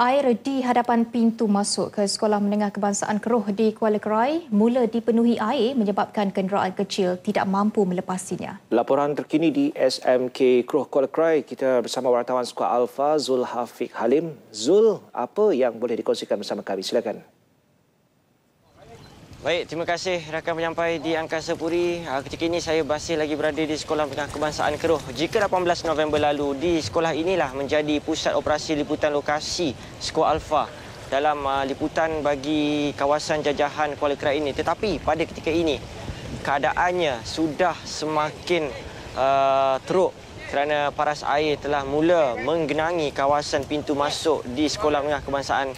Air di hadapan pintu masuk ke Sekolah Menengah Kebangsaan Keruh di Kuala Kerai mula dipenuhi air menyebabkan kenderaan kecil tidak mampu melepasinya. Laporan terkini di SMK Keruh Kuala Kerai kita bersama wartawan Sekolah Alfa Zul Hafiq Halim. Zul, apa yang boleh dikongsikan bersama kami? Silakan. Baik, terima kasih rakan penyampai di Angkasa Puri. Ah, ketika ini saya masih lagi berada di Sekolah Pengah Kebangsaan Keruh. Jika 18 November lalu di sekolah inilah menjadi pusat operasi liputan lokasi Skor Alpha dalam ah, liputan bagi kawasan jajahan Kuala Kerai ini. Tetapi pada ketika ini keadaannya sudah semakin uh, teruk kerana paras air telah mula menggenangi kawasan pintu masuk di Sekolah Pengah Kebangsaan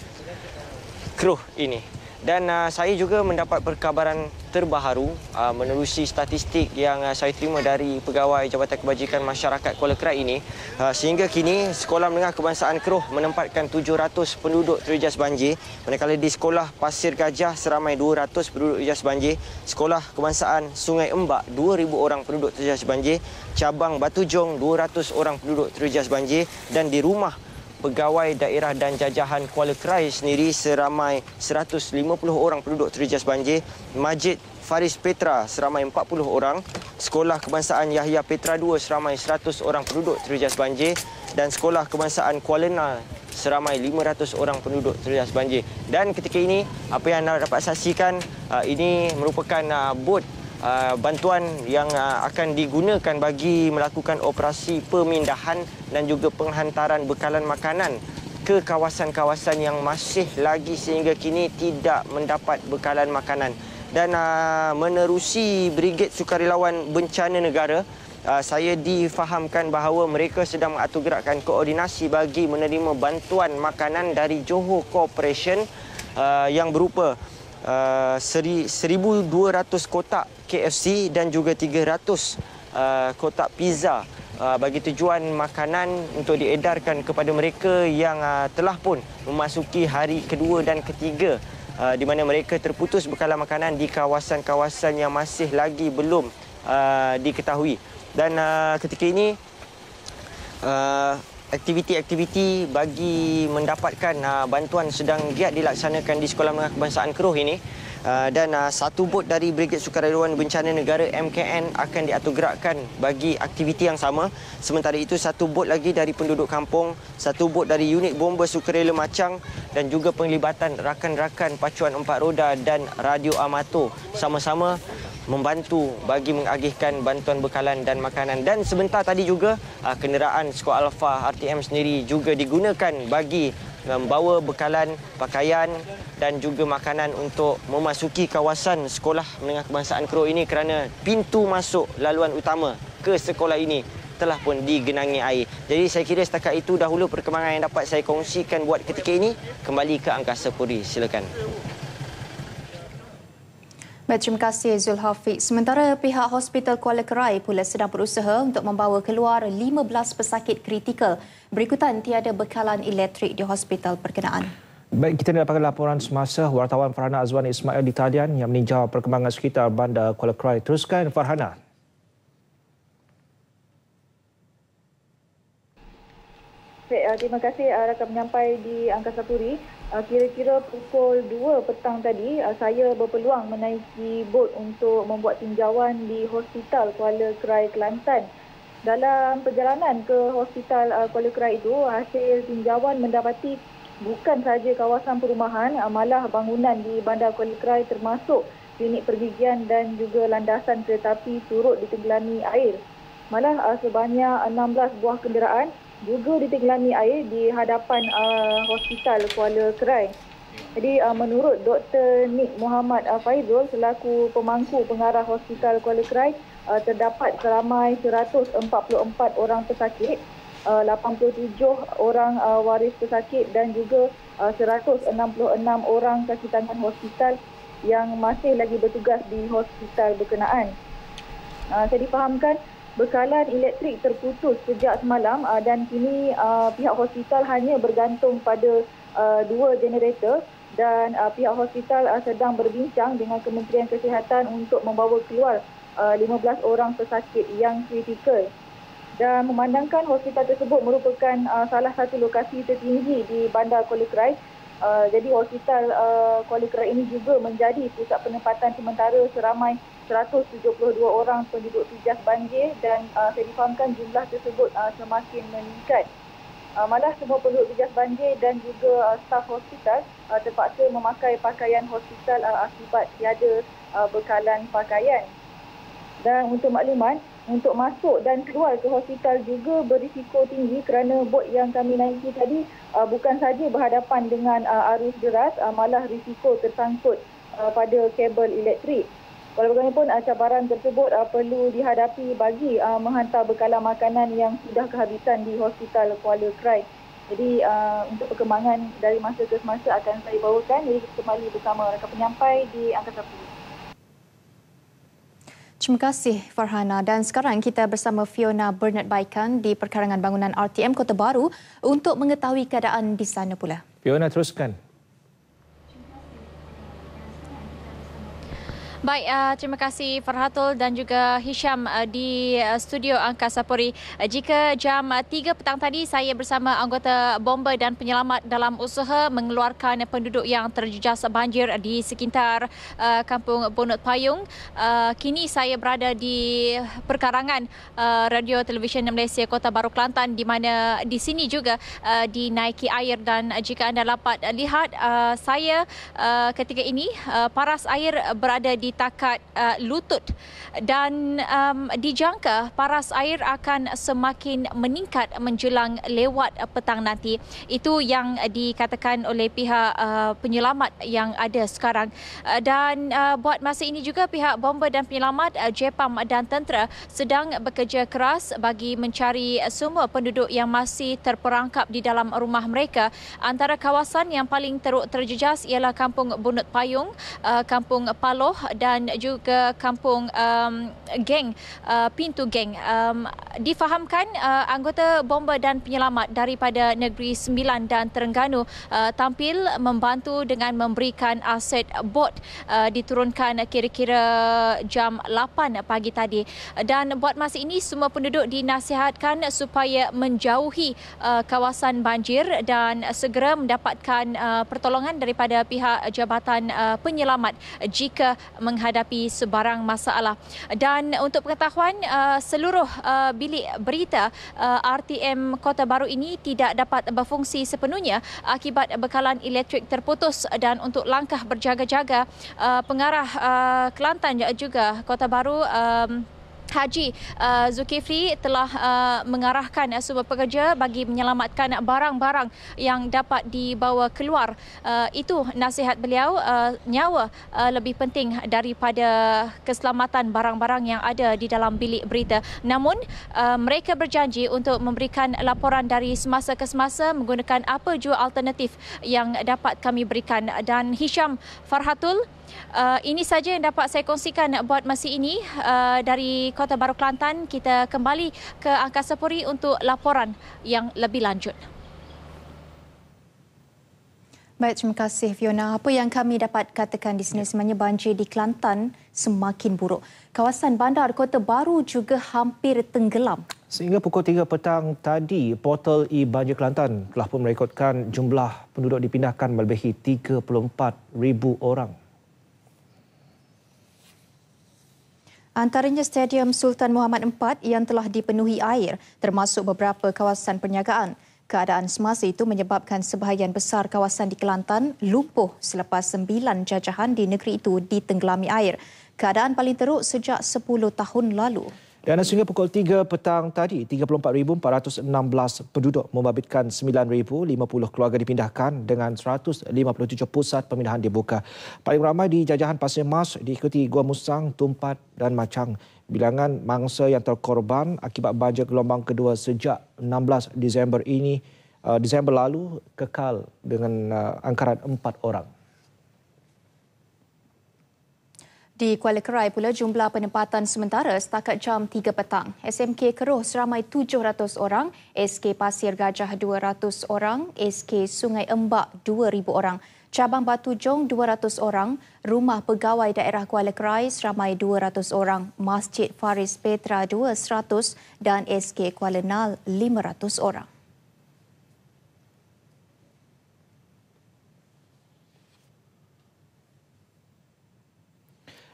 Keruh ini. Dan uh, saya juga mendapat perkabaran terbaru uh, ah, menerusi statistik yang uh, saya terima dari Pegawai Jabatan Kebajikan Masyarakat Kuala Kerai ini. Uh, sehingga kini, Sekolah Menengah Kebangsaan Keruh menempatkan 700 penduduk terjejas banjir. Manakala di Sekolah Pasir Gajah, seramai 200 penduduk terjejas banjir. Sekolah Kebangsaan Sungai Embak, 2,000 orang penduduk terjejas banjir. Cabang Batu Jong, 200 orang penduduk terjejas banjir. Dan di rumah pegawai daerah dan jajahan Kuala Krai sendiri seramai 150 orang penduduk terjejas banjir. Masjid Faris Petra seramai 40 orang. Sekolah Kebangsaan Yahya Petra II seramai 100 orang penduduk terjejas banjir. Dan Sekolah Kebangsaan Kuala Na seramai 500 orang penduduk terjejas banjir. Dan ketika ini, apa yang anda dapat saksikan, uh, ini merupakan uh, bot uh, bantuan yang uh, akan digunakan bagi melakukan operasi pemindahan dan juga penghantaran bekalan makanan ke kawasan-kawasan yang masih lagi sehingga kini tidak mendapat bekalan makanan dan uh, menerusi brigad sukarelawan bencana negara uh, saya difahamkan bahawa mereka sedang mengatur gerakan koordinasi bagi menerima bantuan makanan dari Johor Corporation uh, yang berupa uh, 1,200 kotak KFC dan juga 300 uh, kotak pizza uh, bagi tujuan makanan untuk diedarkan kepada mereka yang uh, telah pun memasuki hari kedua dan ketiga uh, di mana mereka terputus bekalan makanan di kawasan-kawasan yang masih lagi belum uh, diketahui. Dan uh, ketika ini... Uh, aktiviti-aktiviti bagi mendapatkan uh, bantuan sedang giat dilaksanakan di Sekolah Menengah Kebangsaan Keroh ini. Uh, dan uh, satu bot dari Brigad Sukarelawan Bencana Negara MKN akan diaturgerakkan bagi aktiviti yang sama. Sementara itu satu bot lagi dari penduduk kampung, satu bot dari unit bomba Sukarela Macang dan juga penglibatan rakan-rakan pacuan empat roda dan radio amatur sama-sama membantu bagi mengagihkan bantuan bekalan dan makanan dan sebentar tadi juga ah, kenderaan Skor Alpha RTM sendiri juga digunakan bagi membawa bekalan pakaian dan juga makanan untuk memasuki kawasan Sekolah Menengah Kebangsaan Kro ini kerana pintu masuk laluan utama ke sekolah ini telah pun digenangi air. Jadi saya kira setakat itu dahulu perkembangan yang dapat saya kongsikan buat ketika ini kembali ke Angkasa Puri. Silakan. Baik, terima kasih Zul Hafiz. Sementara pihak Hospital Kuala Kerai pula sedang berusaha untuk membawa keluar 15 pesakit kritikal. Berikutan tiada bekalan elektrik di hospital berkenaan. Baik, kita dapatkan laporan semasa wartawan Farhana Azwan Ismail di talian yang meninjau perkembangan sekitar bandar Kuala Kerai. Teruskan Farhana. baik. Uh, terima kasih uh, rakan menyampai di Angkasa Puri. Uh, kira-kira pukul 2 petang tadi, uh, saya berpeluang menaiki bot untuk membuat tinjauan di Hospital Kuala Kerai Kelantan. Dalam perjalanan ke Hospital uh, Kuala Kerai itu, hasil tinjauan mendapati bukan sahaja kawasan perumahan, uh, malah bangunan di Bandar Kuala Kerai termasuk klinik pergigian dan juga landasan kereta api turut ditenggelami air. Malah uh, sebanyak 16 buah kenderaan juga ditenggelami air di hadapan uh, hospital Kuala Kerai. Jadi uh, menurut Dr. Nik Muhammad uh, Faizul selaku pemangku pengarah hospital Kuala Kerai uh, terdapat seramai 144 orang pesakit, uh, 87 orang uh, waris pesakit dan juga uh, 166 orang kaki tangan hospital yang masih lagi bertugas di hospital berkenaan. Uh, saya difahamkan bekalan elektrik terputus sejak semalam ah, dan kini ah, pihak hospital hanya bergantung pada ah, dua generator dan pihak hospital sedang berbincang dengan Kementerian Kesihatan untuk membawa keluar uh, 15 orang pesakit yang kritikal. Dan memandangkan hospital tersebut merupakan salah satu lokasi tertinggi di Bandar Kuala Krai, jadi hospital uh, Kuala Krai ini juga menjadi pusat penempatan sementara seramai 172 orang penduduk pijas banjir dan uh, saya difahamkan jumlah tersebut uh, semakin meningkat. Uh, malah semua penduduk pijas banjir dan juga uh, staf hospital uh, terpaksa memakai pakaian hospital uh, akibat tiada uh, bekalan pakaian. Dan untuk makluman, untuk masuk dan keluar ke hospital juga berisiko tinggi kerana bot yang kami naiki tadi uh, bukan saja berhadapan dengan uh, arus deras, uh, malah risiko tersangkut uh, pada kabel elektrik. Walaupun uh, cabaran tersebut uh, perlu dihadapi bagi uh, menghantar bekalan makanan yang sudah kehabisan di Hospital Kuala Krai. Jadi uh, untuk perkembangan dari masa ke semasa akan saya bawakan. Jadi kembali bersama rakan penyampai di Angkasa Pulau. Terima kasih Farhana dan sekarang kita bersama Fiona Bernard Baikan di perkarangan bangunan RTM Kota Baru untuk mengetahui keadaan di sana pula. Fiona teruskan Baik, uh, terima kasih Farhatul dan juga Hisham uh, di uh, studio Angkasa Puri. Uh, jika jam uh, 3 petang tadi saya bersama anggota bomba dan penyelamat dalam usaha mengeluarkan penduduk yang terjejas banjir di sekitar uh, Kampung Bonut Payung. Uh, kini saya berada di perkarangan uh, Radio Televisyen Malaysia Kota Baru Kelantan di mana di sini juga uh, dinaiki air dan jika anda dapat lihat uh, saya uh, ketika ini uh, paras air berada di takat uh, lutut dan um, dijangka paras air akan semakin meningkat menjelang lewat petang nanti itu yang dikatakan oleh pihak uh, penyelamat yang ada sekarang uh, dan uh, buat masa ini juga pihak bomba dan penyelamat uh, JPAM dan tentera sedang bekerja keras bagi mencari semua penduduk yang masih terperangkap di dalam rumah mereka antara kawasan yang paling teruk terjejas ialah kampung Bunut Payung uh, kampung Paloh dan dan juga kampung um, geng uh, pintu geng um, difahamkan uh, anggota bomba dan penyelamat daripada negeri Sembilan dan Terengganu uh, tampil membantu dengan memberikan aset bot uh, diturunkan kira-kira jam 8 pagi tadi dan buat masa ini semua penduduk dinasihatkan supaya menjauhi uh, kawasan banjir dan segera mendapatkan uh, pertolongan daripada pihak jabatan uh, penyelamat jika meng- menghadapi sebarang masalah. Dan untuk pengetahuan, uh, seluruh uh, bilik berita uh, RTM Kota Baru ini tidak dapat berfungsi sepenuhnya akibat bekalan elektrik terputus dan untuk langkah berjaga-jaga pengarah Kelantan juga Kota Baru um, Haji uh, Zulkifli telah uh, mengarahkan uh, semua pekerja bagi menyelamatkan barang-barang yang dapat dibawa keluar. Uh, itu nasihat beliau, uh, nyawa uh, lebih penting daripada keselamatan barang-barang yang ada di dalam bilik berita. Namun, uh, mereka berjanji untuk memberikan laporan dari semasa ke semasa menggunakan apa jua alternatif yang dapat kami berikan. Dan Hisham Farhatul, uh, ini saja yang dapat saya kongsikan buat masa ini uh, dari Kota Baru Kelantan kita kembali ke Angkasa Puri untuk laporan yang lebih lanjut. Baik, terima kasih Fiona. Apa yang kami dapat katakan di sini sebenarnya banjir di Kelantan semakin buruk. Kawasan bandar Kota Baru juga hampir tenggelam. Sehingga pukul 3 petang tadi, portal e-Banjir Kelantan telah pun merekodkan jumlah penduduk dipindahkan melebihi 34,000 orang. antaranya Stadium Sultan Muhammad IV yang telah dipenuhi air termasuk beberapa kawasan perniagaan. Keadaan semasa itu menyebabkan sebahagian besar kawasan di Kelantan lumpuh selepas sembilan jajahan di negeri itu ditenggelami air. Keadaan paling teruk sejak 10 tahun lalu. Dan sehingga pukul 3 petang tadi, 34,416 penduduk membabitkan 9,050 keluarga dipindahkan dengan 157 pusat pemindahan dibuka. Paling ramai di jajahan Pasir Mas diikuti Gua Musang, Tumpat dan Macang. Bilangan mangsa yang terkorban akibat banjir gelombang kedua sejak 16 Disember ini, eh, Disember lalu kekal dengan eh, angkaran 4 orang. Di Kuala Kerai pula jumlah penempatan sementara setakat jam 3 petang. SMK Keroh seramai 700 orang, SK Pasir Gajah 200 orang, SK Sungai Embak 2000 orang, Cabang Batu Jong 200 orang, Rumah Pegawai Daerah Kuala Kerai seramai 200 orang, Masjid Faris Petra 200 dan SK Kuala Nal 500 orang.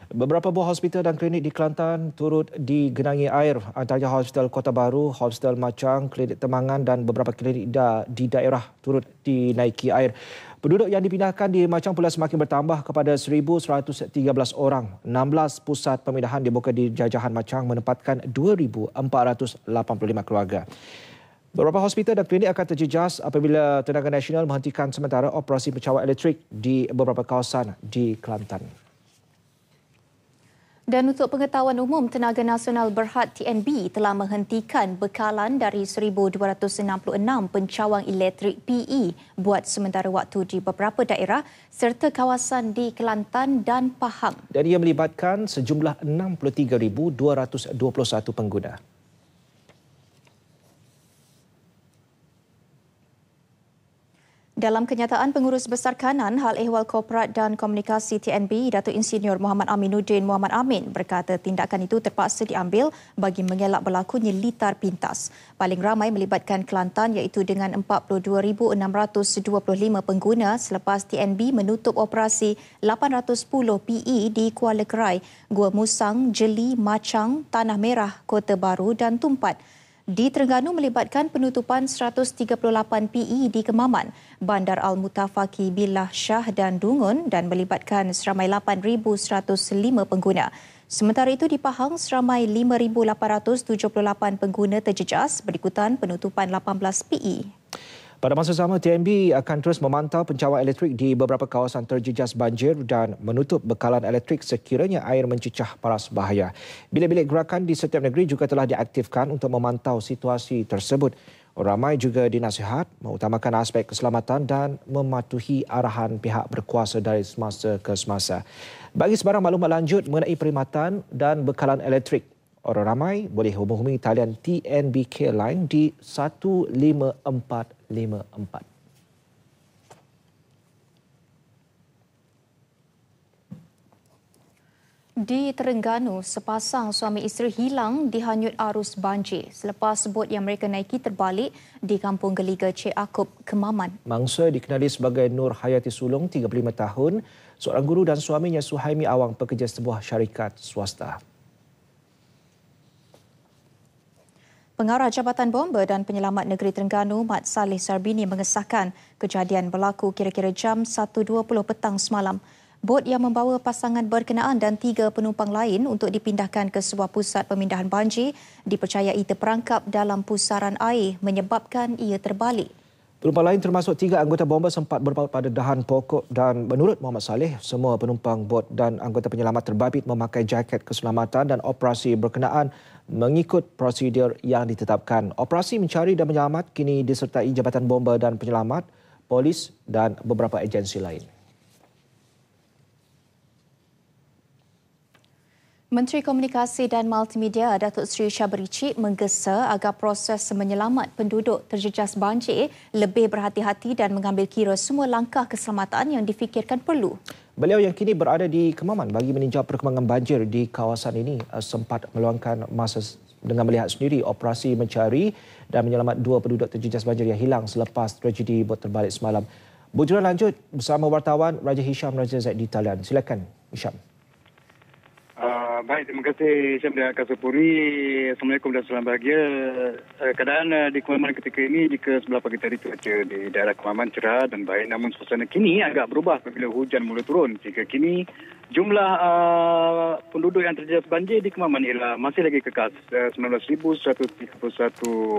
Beberapa buah hospital dan klinik di Kelantan turut digenangi air antaranya Hospital Kota Baru, Hospital Macang, Klinik Temangan dan beberapa klinik da di daerah turut dinaiki air. Penduduk yang dipindahkan di Macang pula semakin bertambah kepada 1,113 orang. 16 pusat pemindahan dibuka di jajahan Macang menempatkan 2,485 keluarga. Beberapa hospital dan klinik akan terjejas apabila tenaga nasional menghentikan sementara operasi pencawat elektrik di beberapa kawasan di Kelantan. Dan untuk pengetahuan umum, Tenaga Nasional Berhad TNB telah menghentikan bekalan dari 1,266 pencawang elektrik PE buat sementara waktu di beberapa daerah serta kawasan di Kelantan dan Pahang. Dan ia melibatkan sejumlah 63,221 pengguna. Dalam kenyataan pengurus besar kanan, Hal Ehwal Koperat dan Komunikasi TNB, Datuk Insinyur Muhammad Aminuddin Muhammad Amin berkata tindakan itu terpaksa diambil bagi mengelak berlakunya litar pintas. Paling ramai melibatkan Kelantan iaitu dengan 42,625 pengguna selepas TNB menutup operasi 810 PE di Kuala Kerai, Gua Musang, Jeli, Macang, Tanah Merah, Kota Baru dan Tumpat di Terengganu melibatkan penutupan 138 PE di Kemaman, Bandar Al-Mutafaki Billah Shah dan Dungun dan melibatkan seramai 8,105 pengguna. Sementara itu di Pahang, seramai 5,878 pengguna terjejas berikutan penutupan 18 PE. Pada masa sama, TNB akan terus memantau pencawar elektrik di beberapa kawasan terjejas banjir dan menutup bekalan elektrik sekiranya air mencecah paras bahaya. Bilik-bilik gerakan di setiap negeri juga telah diaktifkan untuk memantau situasi tersebut. Ramai juga dinasihat mengutamakan aspek keselamatan dan mematuhi arahan pihak berkuasa dari semasa ke semasa. Bagi sebarang maklumat lanjut mengenai perkhidmatan dan bekalan elektrik, orang ramai boleh hubungi talian TNBK Line di 1545. Di Terengganu, sepasang suami isteri hilang dihanyut arus banjir selepas bot yang mereka naiki terbalik di kampung Geliga Cik Akub, Kemaman. Mangsa dikenali sebagai Nur Hayati Sulung, 35 tahun, seorang guru dan suaminya Suhaimi Awang pekerja sebuah syarikat swasta. Pengarah Jabatan Bomba dan Penyelamat Negeri Terengganu, Mat Saleh Sarbini mengesahkan kejadian berlaku kira-kira jam 1.20 petang semalam. Bot yang membawa pasangan berkenaan dan tiga penumpang lain untuk dipindahkan ke sebuah pusat pemindahan banjir dipercayai terperangkap dalam pusaran air menyebabkan ia terbalik. Penumpang lain termasuk tiga anggota bomba sempat berpaut pada dahan pokok dan menurut Muhammad Saleh, semua penumpang bot dan anggota penyelamat terbabit memakai jaket keselamatan dan operasi berkenaan mengikut prosedur yang ditetapkan. Operasi mencari dan menyelamat kini disertai Jabatan Bomba dan Penyelamat, polis dan beberapa agensi lain. Menteri Komunikasi dan Multimedia Datuk Seri Syabri menggesa agar proses menyelamat penduduk terjejas banjir lebih berhati-hati dan mengambil kira semua langkah keselamatan yang difikirkan perlu. Beliau yang kini berada di Kemaman bagi meninjau perkembangan banjir di kawasan ini eh, sempat meluangkan masa dengan melihat sendiri operasi mencari dan menyelamat dua penduduk terjejas banjir yang hilang selepas tragedi bot terbalik semalam. Bujuran lanjut bersama wartawan Raja Hisham Raja Zaid di talian. Silakan Hisham. Uh, Ah, baik, terima kasih Syam dan Kasapuri. Assalamualaikum dan selamat bahagia. Eh, keadaan eh, di Kemaman ketika ini, jika sebelah pagi tadi cuaca di daerah Kemaman cerah dan baik, namun suasana kini agak berubah apabila hujan mula turun. Jika kini, jumlah uh, penduduk yang terjejas banjir di Kemaman ialah masih lagi kekas. Eh, uh, 19,131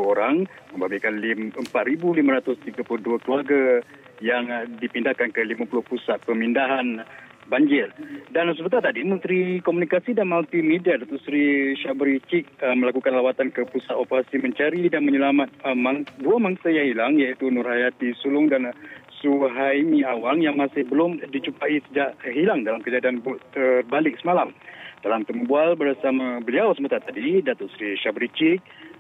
orang membabitkan 4,532 keluarga yang dipindahkan ke 50 pusat pemindahan banjir. Dan sebentar tadi, Menteri Komunikasi dan Multimedia, Datuk Seri Syabri Cik, uh, melakukan lawatan ke pusat operasi mencari dan menyelamat uh, mang- dua mangsa yang hilang, iaitu Nurhayati Sulung dan uh, Suhaimi Awang yang masih belum dicupai sejak hilang dalam kejadian terbalik semalam. Dalam temubual bersama beliau sebentar tadi, Datuk Seri Syabri Cik,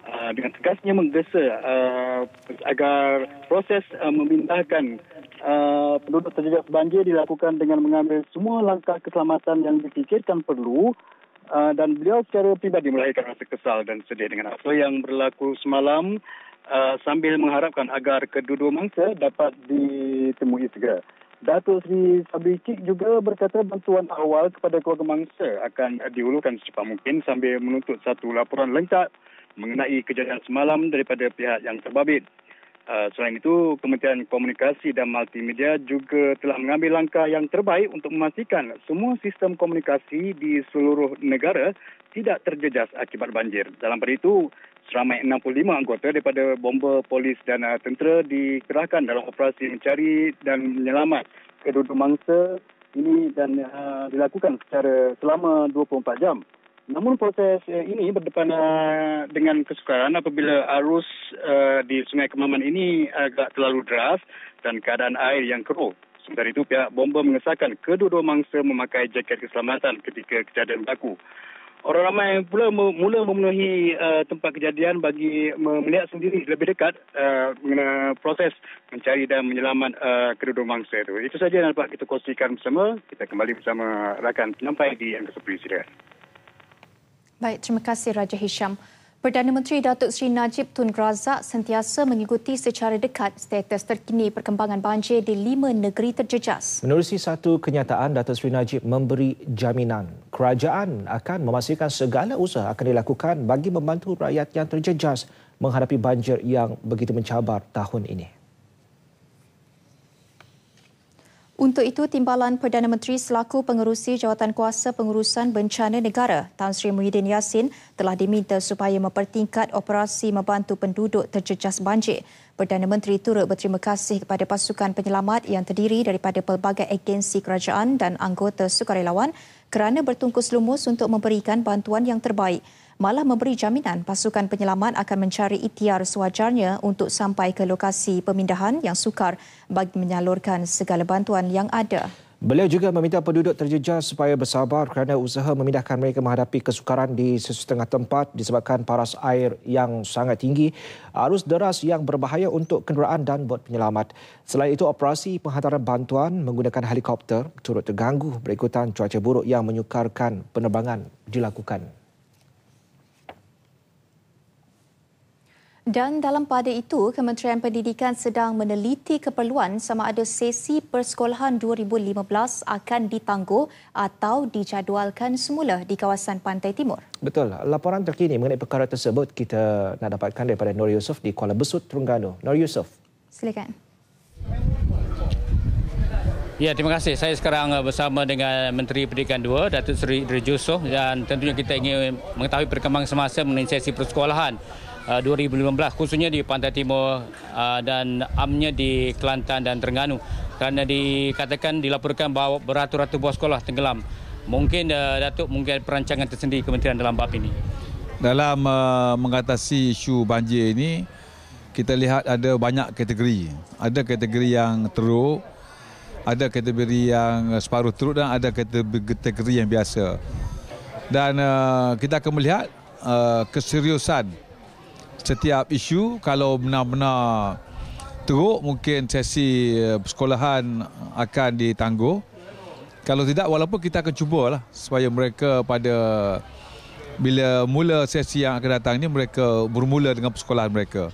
Ah, dengan tegasnya menggesa uh, agar proses uh, memindahkan uh, penduduk terjejas banjir dilakukan dengan mengambil semua langkah keselamatan yang dipikirkan perlu uh, dan beliau secara pribadi melahirkan rasa kesal dan sedih dengan apa yang berlaku semalam uh, sambil mengharapkan agar kedua-dua mangsa dapat ditemui segera. Datuk Sri Sabri Cik juga berkata bantuan awal kepada keluarga mangsa akan diulurkan secepat mungkin sambil menuntut satu laporan lengkap mengenai kejadian semalam daripada pihak yang terbabit. Uh, selain itu, Kementerian Komunikasi dan Multimedia juga telah mengambil langkah yang terbaik untuk memastikan semua sistem komunikasi di seluruh negara tidak terjejas akibat banjir. Dalam hal itu, seramai 65 anggota daripada bomba polis dan uh, tentera dikerahkan dalam operasi mencari dan menyelamat kedudukan mangsa ini dan uh, dilakukan secara selama 24 jam. Namun proses eh, ini berdepan eh, dengan kesukaran apabila arus eh, di Sungai Kemaman ini agak terlalu deras dan keadaan air yang keruh. Sementara itu pihak bomba mengesahkan kedua-dua mangsa memakai jaket keselamatan ketika kejadian berlaku. Orang ramai pula mula memenuhi uh, tempat kejadian bagi melihat sendiri lebih dekat mengenai proses mencari dan menyelamat uh, kedua-dua mangsa itu. Itu saja yang dapat kita kongsikan bersama. Kita kembali bersama rakan penyampai di Angkasa Presiden. Baik, terima kasih Raja Hisham. Perdana Menteri Datuk Seri Najib Tun Razak sentiasa mengikuti secara dekat status terkini perkembangan banjir di lima negeri terjejas. Menerusi satu kenyataan, Datuk Seri Najib memberi jaminan. Kerajaan akan memastikan segala usaha akan dilakukan bagi membantu rakyat yang terjejas menghadapi banjir yang begitu mencabar tahun ini. Untuk itu, Timbalan Perdana Menteri selaku pengerusi jawatan kuasa pengurusan bencana negara, Tan Sri Muhyiddin Yassin, telah diminta supaya mempertingkat operasi membantu penduduk terjejas banjir. Perdana Menteri turut berterima kasih kepada pasukan penyelamat yang terdiri daripada pelbagai agensi kerajaan dan anggota sukarelawan kerana bertungkus lumus untuk memberikan bantuan yang terbaik malah memberi jaminan pasukan penyelamat akan mencari ikhtiar sewajarnya untuk sampai ke lokasi pemindahan yang sukar bagi menyalurkan segala bantuan yang ada. Beliau juga meminta penduduk terjejas supaya bersabar kerana usaha memindahkan mereka menghadapi kesukaran di sesetengah tempat disebabkan paras air yang sangat tinggi, arus deras yang berbahaya untuk kenderaan dan bot penyelamat. Selain itu, operasi penghantaran bantuan menggunakan helikopter turut terganggu berikutan cuaca buruk yang menyukarkan penerbangan dilakukan. Dan dalam pada itu, Kementerian Pendidikan sedang meneliti keperluan sama ada sesi persekolahan 2015 akan ditangguh atau dijadualkan semula di kawasan Pantai Timur. Betul. Laporan terkini mengenai perkara tersebut kita nak dapatkan daripada Nur Yusof di Kuala Besut, Terengganu. Nur Yusof. Silakan. Ya, terima kasih. Saya sekarang uh, bersama dengan Menteri Pendidikan 2, Datuk Seri Dr. Yusof dan tentunya kita ingin mengetahui perkembangan semasa mengenai sesi persekolahan 2015 uh, khususnya di Pantai Timur uh, dan amnya di Kelantan dan Terengganu kerana dikatakan dilaporkan bahawa beratus-ratus buah sekolah tenggelam. Mungkin uh, Datuk mungkin perancangan tersendiri kementerian dalam bab ini. Dalam mengatasi isu banjir ini kita lihat ada banyak kategori. Ada kategori yang teruk ada kategori yang separuh teruk dan ada kategori yang biasa. Dan uh, kita akan melihat uh, keseriusan setiap isu kalau benar-benar teruk mungkin sesi persekolahan eh, akan ditangguh kalau tidak walaupun kita akan cubalah supaya mereka pada bila mula sesi yang akan datang ini mereka bermula dengan persekolahan mereka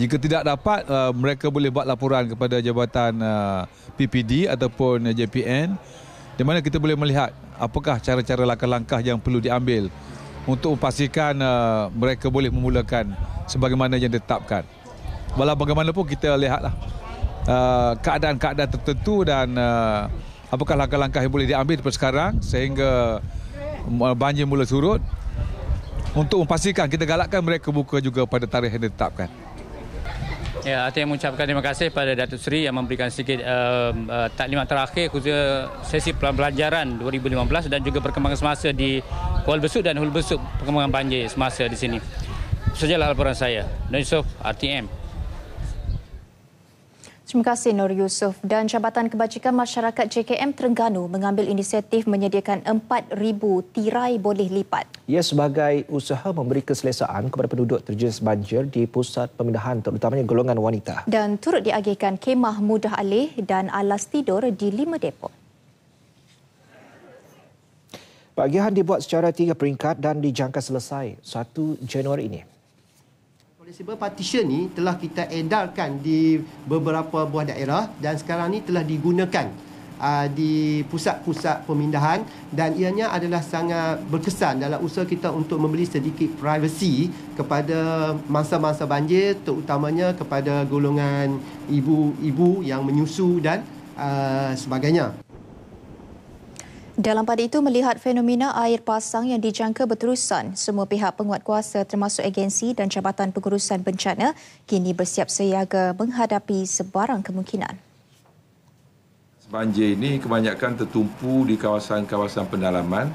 jika tidak dapat eh, mereka boleh buat laporan kepada jabatan eh, PPD ataupun JPN di mana kita boleh melihat apakah cara-cara langkah-langkah yang perlu diambil untuk memastikan uh, mereka boleh memulakan sebagaimana yang ditetapkan. Walau bagaimanapun kita lihatlah uh, keadaan-keadaan tertentu dan uh, apakah langkah-langkah yang boleh diambil daripada sekarang sehingga uh, banjir mula surut untuk memastikan kita galakkan mereka buka juga pada tarikh yang ditetapkan. Ya, saya mengucapkan terima kasih kepada Datuk Seri yang memberikan sedikit um, uh, taklimat terakhir khususnya sesi pelajaran 2015 dan juga perkembangan semasa di Kuala Besut dan Hulu Besut perkembangan banjir semasa di sini. Sejalah laporan saya. Noisof RTM. Terima kasih Nur Yusuf dan Jabatan Kebajikan Masyarakat JKM Terengganu mengambil inisiatif menyediakan 4,000 tirai boleh lipat. Ia sebagai usaha memberi keselesaan kepada penduduk terjejas banjir di pusat pemindahan terutamanya golongan wanita. Dan turut diagihkan kemah mudah alih dan alas tidur di lima depot. Bagian dibuat secara tiga peringkat dan dijangka selesai 1 Januari ini. Flexible partition ni telah kita edarkan di beberapa buah daerah dan sekarang ni telah digunakan uh, di pusat-pusat pemindahan dan ianya adalah sangat berkesan dalam usaha kita untuk membeli sedikit privacy kepada masa-masa banjir terutamanya kepada golongan ibu-ibu yang menyusu dan uh, sebagainya. Dalam pada itu melihat fenomena air pasang yang dijangka berterusan, semua pihak penguat kuasa termasuk agensi dan Jabatan Pengurusan Bencana kini bersiap siaga menghadapi sebarang kemungkinan. Banjir ini kebanyakan tertumpu di kawasan-kawasan pendalaman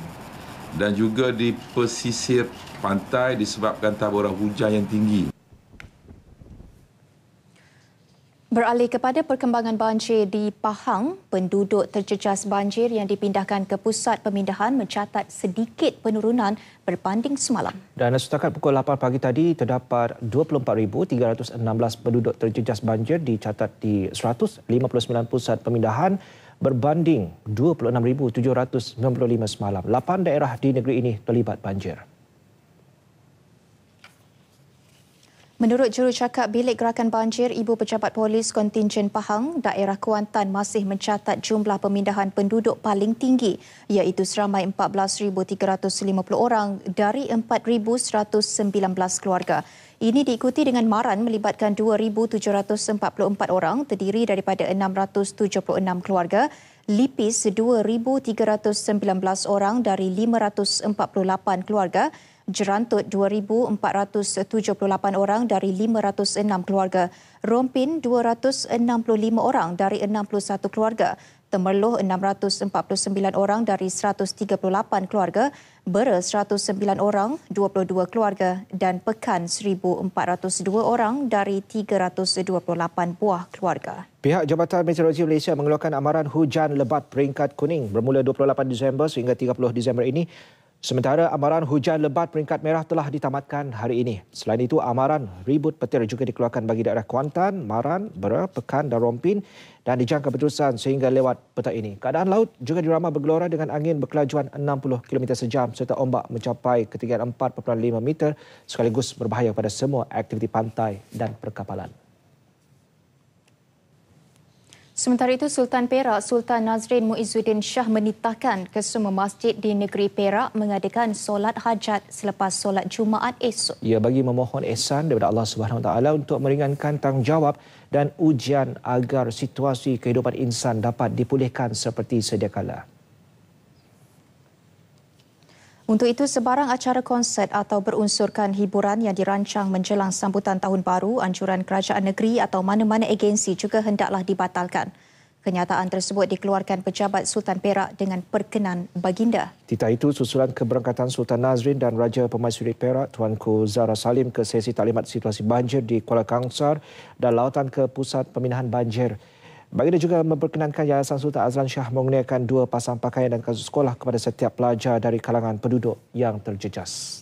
dan juga di pesisir pantai disebabkan taburan hujan yang tinggi. Beralih kepada perkembangan banjir di Pahang, penduduk terjejas banjir yang dipindahkan ke pusat pemindahan mencatat sedikit penurunan berbanding semalam. Dan setakat pukul 8 pagi tadi, terdapat 24,316 penduduk terjejas banjir dicatat di 159 pusat pemindahan berbanding 26,795 semalam. 8 daerah di negeri ini terlibat banjir. Menurut jurucakap Bilik Gerakan Banjir Ibu Pejabat Polis Kontingen Pahang, daerah Kuantan masih mencatat jumlah pemindahan penduduk paling tinggi iaitu seramai 14,350 orang dari 4,119 keluarga. Ini diikuti dengan maran melibatkan 2,744 orang terdiri daripada 676 keluarga, lipis 2,319 orang dari 548 keluarga jerantut 2478 orang dari 506 keluarga, rompin 265 orang dari 61 keluarga, temerloh 649 orang dari 138 keluarga, bera 109 orang, 22 keluarga dan pekan 1402 orang dari 328 buah keluarga. Pihak Jabatan Meteorologi Malaysia mengeluarkan amaran hujan lebat peringkat kuning bermula 28 Disember sehingga 30 Disember ini Sementara amaran hujan lebat peringkat merah telah ditamatkan hari ini. Selain itu, amaran ribut petir juga dikeluarkan bagi daerah Kuantan, Maran, Bera, Pekan dan Rompin dan dijangka berterusan sehingga lewat petang ini. Keadaan laut juga dirama bergelora dengan angin berkelajuan 60 km sejam serta ombak mencapai ketinggian 4.5 meter sekaligus berbahaya pada semua aktiviti pantai dan perkapalan. Sementara itu, Sultan Perak Sultan Nazrin Muizuddin Shah menitahkan kesemua masjid di negeri Perak mengadakan solat hajat selepas solat Jumaat esok. Ia bagi memohon ihsan daripada Allah Subhanahu Taala untuk meringankan tanggungjawab dan ujian agar situasi kehidupan insan dapat dipulihkan seperti sedia kala. Untuk itu, sebarang acara konsert atau berunsurkan hiburan yang dirancang menjelang sambutan tahun baru, anjuran kerajaan negeri atau mana-mana agensi juga hendaklah dibatalkan. Kenyataan tersebut dikeluarkan pejabat Sultan Perak dengan perkenan baginda. Tidak itu susulan keberangkatan Sultan Nazrin dan Raja Pemaisuri Perak Tuanku Zara Salim ke sesi taklimat situasi banjir di Kuala Kangsar dan lautan ke pusat pemindahan banjir. Baginda juga memperkenankan Yayasan Sultan Azlan Shah mengurniakan dua pasang pakaian dan kasut sekolah kepada setiap pelajar dari kalangan penduduk yang terjejas.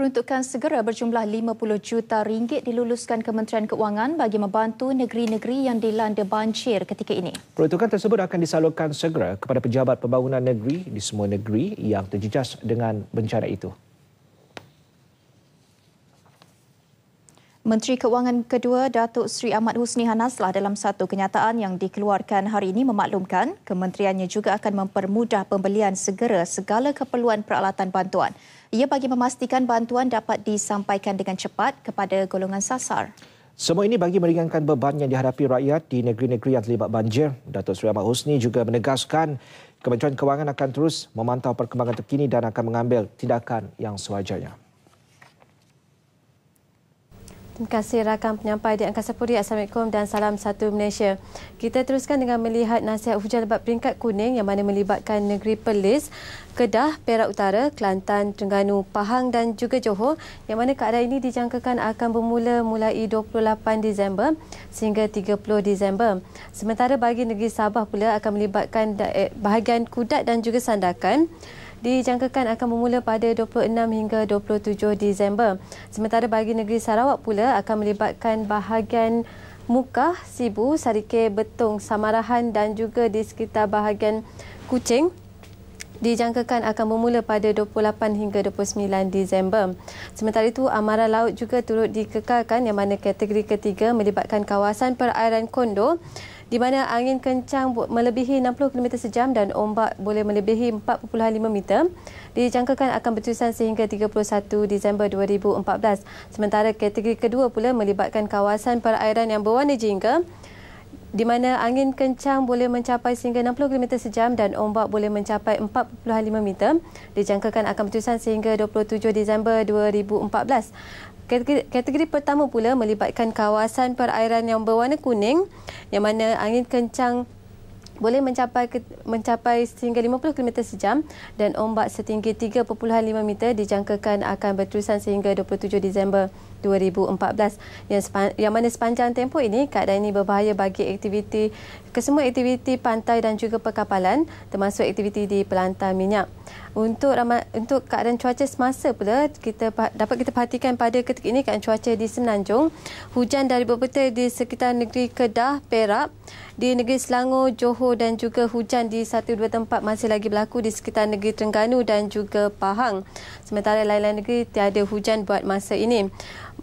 peruntukan segera berjumlah 50 juta ringgit diluluskan Kementerian Keuangan bagi membantu negeri-negeri yang dilanda banjir ketika ini. Peruntukan tersebut akan disalurkan segera kepada pejabat pembangunan negeri di semua negeri yang terjejas dengan bencana itu. Menteri Keuangan Kedua Datuk Seri Ahmad Husni Hanaslah dalam satu kenyataan yang dikeluarkan hari ini memaklumkan kementeriannya juga akan mempermudah pembelian segera segala keperluan peralatan bantuan. Ia bagi memastikan bantuan dapat disampaikan dengan cepat kepada golongan sasar. Semua ini bagi meringankan beban yang dihadapi rakyat di negeri-negeri yang terlibat banjir. Datuk Seri Ahmad Husni juga menegaskan Kementerian Keuangan akan terus memantau perkembangan terkini dan akan mengambil tindakan yang sewajarnya. Terima kasih rakan penyampai di Angkasa Puri. Assalamualaikum dan salam satu Malaysia. Kita teruskan dengan melihat nasihat hujan lebat peringkat kuning yang mana melibatkan negeri Perlis, Kedah, Perak Utara, Kelantan, Terengganu, Pahang dan juga Johor yang mana keadaan ini dijangkakan akan bermula mulai 28 Disember sehingga 30 Disember. Sementara bagi negeri Sabah pula akan melibatkan bahagian Kudat dan juga Sandakan dijangkakan akan bermula pada 26 hingga 27 Disember. Sementara bagi negeri Sarawak pula akan melibatkan bahagian muka Sibu, Sarike, Betung, Samarahan dan juga di sekitar bahagian Kuching dijangkakan akan bermula pada 28 hingga 29 Disember. Sementara itu, amaran laut juga turut dikekalkan yang mana kategori ketiga melibatkan kawasan perairan kondo di mana angin kencang melebihi 60 km sejam dan ombak boleh melebihi 4.5 meter dijangkakan akan berterusan sehingga 31 Disember 2014. Sementara kategori kedua pula melibatkan kawasan perairan yang berwarna jingga di mana angin kencang boleh mencapai sehingga 60 km sejam dan ombak boleh mencapai 4.5 meter dijangkakan akan berterusan sehingga 27 Disember 2014. Kategori pertama pula melibatkan kawasan perairan yang berwarna kuning yang mana angin kencang boleh mencapai mencapai sehingga 50 km sejam dan ombak setinggi 3.5 meter dijangkakan akan berterusan sehingga 27 Disember. 2014 yang, sepan- yang mana sepanjang tempoh ini keadaan ini berbahaya bagi aktiviti kesemua aktiviti pantai dan juga perkapalan termasuk aktiviti di pelantar minyak. Untuk ramai, untuk keadaan cuaca semasa pula kita dapat kita perhatikan pada ketika ini keadaan cuaca di Semenanjung hujan dari berbetul di sekitar negeri Kedah, Perak, di negeri Selangor, Johor dan juga hujan di satu dua tempat masih lagi berlaku di sekitar negeri Terengganu dan juga Pahang. Sementara lain-lain negeri tiada hujan buat masa ini.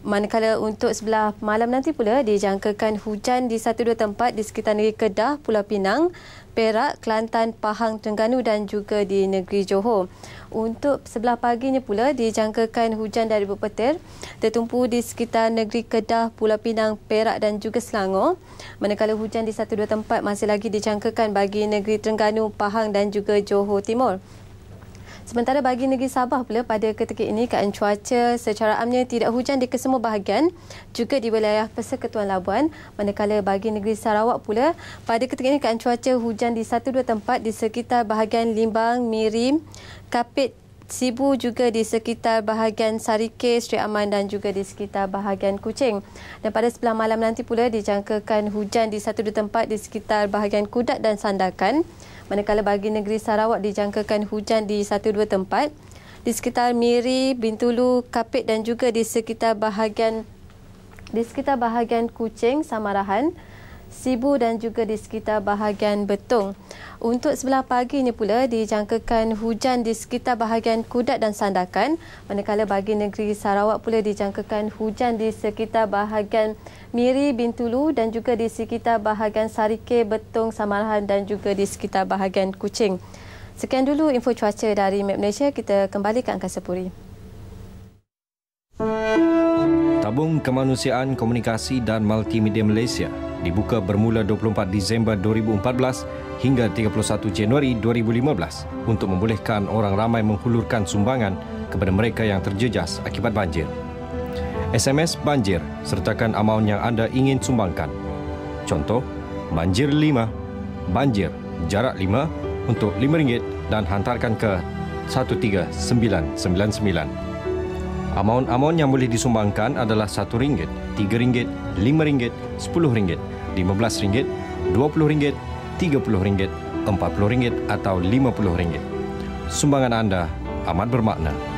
Manakala untuk sebelah malam nanti pula dijangkakan hujan di satu dua tempat di sekitar negeri Kedah, Pulau Pinang, Perak, Kelantan, Pahang, Terengganu dan juga di negeri Johor. Untuk sebelah paginya pula dijangkakan hujan dari petir tertumpu di sekitar negeri Kedah, Pulau Pinang, Perak dan juga Selangor. Manakala hujan di satu dua tempat masih lagi dijangkakan bagi negeri Terengganu, Pahang dan juga Johor Timur. Sementara bagi negeri Sabah pula pada ketika ini keadaan cuaca secara amnya tidak hujan di kesemua bahagian juga di wilayah Persekutuan Labuan. Manakala bagi negeri Sarawak pula pada ketika ini keadaan cuaca hujan di satu dua tempat di sekitar bahagian Limbang, Mirim, Kapit, Sibu juga di sekitar bahagian Sarike, Sri Aman dan juga di sekitar bahagian Kucing. Dan pada sebelah malam nanti pula dijangkakan hujan di satu dua tempat di sekitar bahagian Kudat dan Sandakan. Manakala bagi negeri Sarawak dijangkakan hujan di satu dua tempat di sekitar Miri, Bintulu, Kapit dan juga di sekitar bahagian di sekitar bahagian Kucing, Samarahan. Sibu dan juga di sekitar bahagian Betung. Untuk sebelah paginya pula dijangkakan hujan di sekitar bahagian Kudat dan Sandakan. Manakala bagi negeri Sarawak pula dijangkakan hujan di sekitar bahagian Miri, Bintulu dan juga di sekitar bahagian Sarike, Betung, Samalahan dan juga di sekitar bahagian Kuching. Sekian dulu info cuaca dari Map Malaysia. Kita kembali ke Angkasa Puri. Tabung Kemanusiaan Komunikasi dan Multimedia Malaysia dibuka bermula 24 Disember 2014 hingga 31 Januari 2015 untuk membolehkan orang ramai menghulurkan sumbangan kepada mereka yang terjejas akibat banjir. SMS banjir sertakan amaun yang anda ingin sumbangkan. Contoh, banjir 5, banjir jarak 5 untuk RM5 dan hantarkan ke 13999. Amaun-amaun yang boleh disumbangkan adalah RM1, RM3, RM5, RM10, RM15, RM20, RM30, RM40 atau RM50. Sumbangan anda amat bermakna.